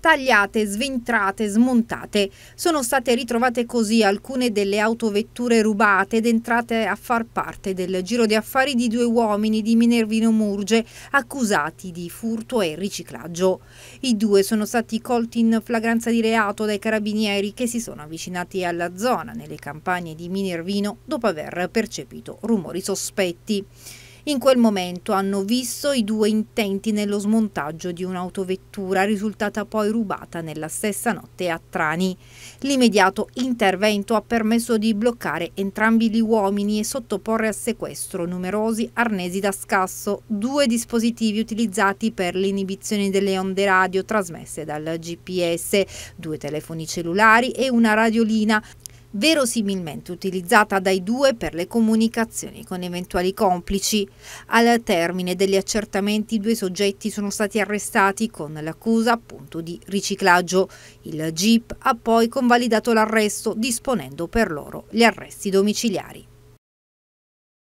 tagliate, sventrate, smontate. Sono state ritrovate così alcune delle autovetture rubate ed entrate a far parte del giro di affari di due uomini di Minervino Murge accusati di furto e riciclaggio. I due sono stati colti in flagranza di reato dai carabinieri che si sono avvicinati alla zona nelle campagne di Minervino dopo aver percepito rumori sospetti. In quel momento hanno visto i due intenti nello smontaggio di un'autovettura risultata poi rubata nella stessa notte a Trani. L'immediato intervento ha permesso di bloccare entrambi gli uomini e sottoporre a sequestro numerosi arnesi da scasso, due dispositivi utilizzati per l'inibizione delle onde radio trasmesse dal GPS, due telefoni cellulari e una radiolina verosimilmente utilizzata dai due per le comunicazioni con eventuali complici. Al termine degli accertamenti i due soggetti sono stati arrestati con l'accusa appunto di riciclaggio. Il GIP ha poi convalidato l'arresto disponendo per loro gli arresti domiciliari.